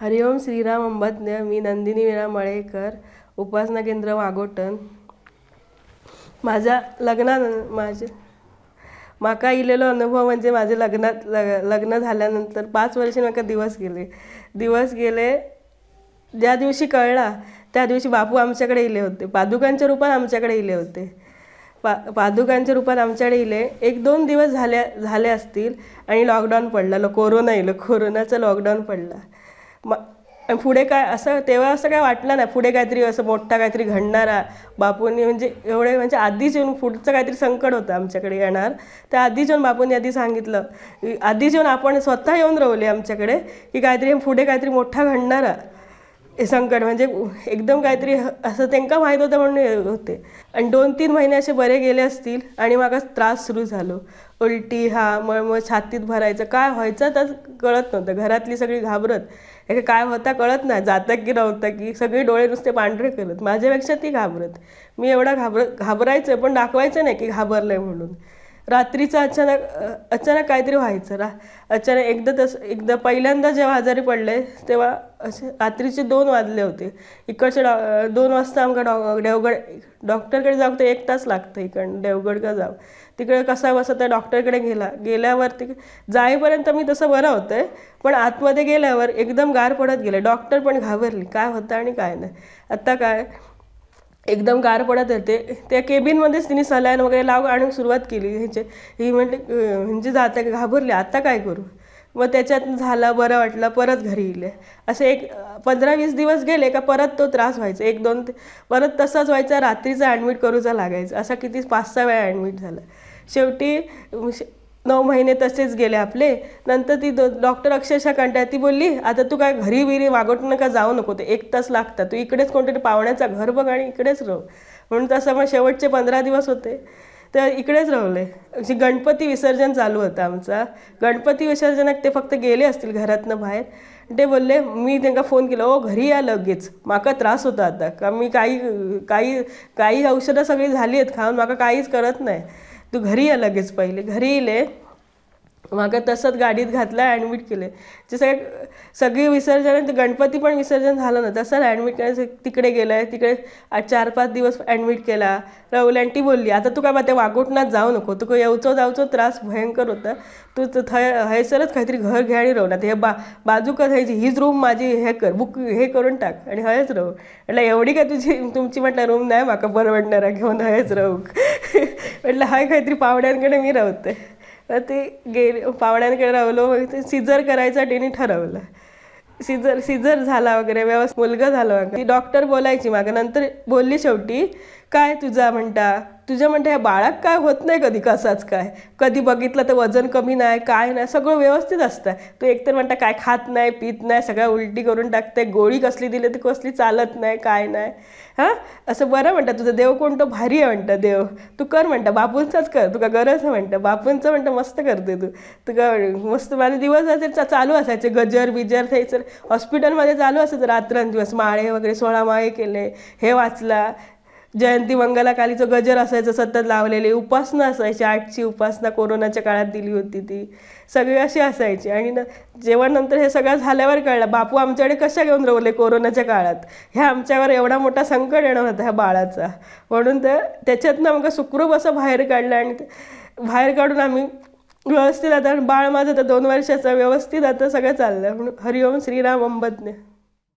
हरिओम श्रीराम अंबज्ञ मी नंदिनी वीरा मळेकर उपासना केंद्र वागोटन माझ्या लग्नान माझे माका इलेलो अनुभव म्हणजे माझे लग्नात लग लग्न झाल्यानंतर पाच वर्ष माका दिवस गेले दिवस गेले ज्या दिवशी कळला त्या दिवशी बापू आमच्याकडे इले होते पादुकांच्या रूपात आमच्याकडे इले होते पा पादुकांच्या रूपात आमच्याकडे इले एक दोन दिवस झाल्या झाले असतील आणि लॉकडाऊन पडला कोरोना इलं कोरोनाचं लॉकडाऊन पडला मग पुढे काय असं तेव्हा असं काय वाटलं नाही पुढे काहीतरी असं मोठा काहीतरी घडणारा बापूंनी म्हणजे एवढे म्हणजे आधीच येऊन पुढचं काहीतरी संकट होतं आमच्याकडे येणार त्या आधीच येऊन बापूंनी आधी सांगितलं आधीच येऊन आपण स्वतः येऊन राहिले आमच्याकडे की काहीतरी पुढे काहीतरी मोठा घडणारा संकट म्हणजे एकदम काहीतरी असं त्यांना माहीत होतं म्हणून होते आणि दोन तीन महिने असे बरे गेले असतील आणि मग त्रास सुरू झालो उलटी हा मळमळ छातीत भरायचं काय व्हायचं तर कळत नव्हतं घरातली सगळी घाबरत एक काय होता कळत नाही जातं की नव्हतं की सगळे डोळे नुसते पांढरे करत माझ्यापेक्षा ती घाबरत मी एवढा घाबर घाबरायचं पण दाखवायचं नाही की घाबरलं आहे म्हणून रात्रीचं अचानक अचानक काहीतरी व्हायचं रा अचानक एकदा तसं एकदा पहिल्यांदा जेव्हा आजारी पडले तेव्हा असे रात्रीचे दोन वाजले होते इकडचे डॉ दोन वाजता आमका डॉ देवगड डॉक्टरकडे जाऊ तर एक तास लागतं इकडं का जाऊ तिकडे कसा बसा त्या डॉक्टरकडे गेला गेल्यावर तिक जाईपर्यंत मी तसं बरं होतं आहे पण आतमध्ये गेल्यावर एकदम गार पडत गेले डॉक्टर पण घाबरली काय होतं आणि काय नाही आत्ता काय एकदम गार पडत होते त्या केबिनमध्येच तिने सलाईन वगैरे लाव आणून सुरुवात केली ह्याचे ही म्हणजे म्हणजे जाते घाबरले आत्ता काय करू मग त्याच्यात झाला बरं वाटलं परत घरी येले असे एक पंधरा वीस दिवस गेले का परत तो त्रास व्हायचा एक दोन परत तसाच व्हायचा रात्रीचा ॲडमिट करूचा लागायचा असा किती पाच सहा वेळा ॲडमिट झाला शेवटी नऊ महिने तसेच गेले आपले नंतर ती दो डॉक्टर अक्षरशः कंटाळ ती बोलली आता तू काय घरी विरी वागवट नका जाऊ नको ते एक तास लागतात तू इकडेच कोणतरी पाहुण्याचा घर बघ आणि इकडेच राह म्हणून तसं मग शेवटचे पंधरा दिवस होते तर इकडेच राहले जे गणपती विसर्जन चालू होतं आमचा गणपती विसर्जनात ते फक्त गेले असतील घरातनं बाहेर ते बोलले मी त्यांना फोन केला ओ घरी या लगेच माका त्रास होता आता का मी काही काही काही औषधं सगळी झाली आहेत खाऊन माका काहीच करत नाही तू घरी ये लगेच पहिले घरी ये मागं तसंच गाडीत घातलं ॲडमिट केले जे सगळे सगळी विसर्जन गणपती पण विसर्जन झालं ना तसंच ॲडमिट करायचं तिकडे गेलं तिकडे चार पाच दिवस ॲडमिट केला अँटी बोलली आता तू मग त्या वागोटनात जाऊ नको तू येवचो जाऊचो त्रास भयंकर होता तू थय हयसरच काहीतरी घर घे आणि ना हे बा बाजू थंयची हीच रूम माझी हे कर बुक हे करून टाक आणि हयच राहू म्हटलं एवढी काय तुझी तुमची म्हटलं रूम नाही माका परवडणारा घेऊन हयच राहू म्हटलं हय काहीतरी पावड्यांकडे मी रवते ते गेले पाहुण्यांकडे राहिलो ते सिजर करायचा तिने ठरवलं सिजर सिजर झाला वगैरे व्यवस्थित मुलगा झाला ती डॉक्टर बोलायची मागं नंतर बोलली शेवटी काय तुझा म्हणता तुझ्या म्हणते हे बाळक काय होत नाही कधी कसाच काय कधी बघितलं तर वजन कमी नाही काय नाही सगळं व्यवस्थित असतं तू एकतर म्हणता काय खात नाही पित नाही सगळ्या उलटी करून टाकते गोळी कसली दिली तर कसली चालत नाही काय नाही हां असं बरं म्हणतं तुझं देव कोणतं भारी आहे म्हणतं देव तू कर म्हणतं बापूंचाच कर तुका गरज आहे म्हणतं बापूंचं म्हणतं मस्त करते तू तुका मस्त माझे दिवस चालू असायचे गजर बिजर थंयसर हॉस्पिटलमध्ये चालू असायचं रात्रंदिवस माळे वगैरे सोळा माळे केले हे वाचला जयंती मंगलाकालीचं गजर असायचं सतत लावलेले उपासना असायची आठची उपासना कोरोनाच्या काळात दिली होती ती सगळी अशी असायची आणि न जेवण नंतर हे सगळं झाल्यावर कळलं बापू आमच्याकडे कशा घेऊन रवले कोरोनाच्या काळात ह्या आमच्यावर एवढा मोठा संकट येणार होता ह्या बाळाचा म्हणून तर त्याच्यातनं आमचं सुखरूप असं बाहेर काढलं आणि बाहेर काढून आम्ही व्यवस्थित आता बाळ माझं तर दोन वर्षाचं व्यवस्थित आता सगळं चाललं म्हणून हरिओम श्रीराम अंबतने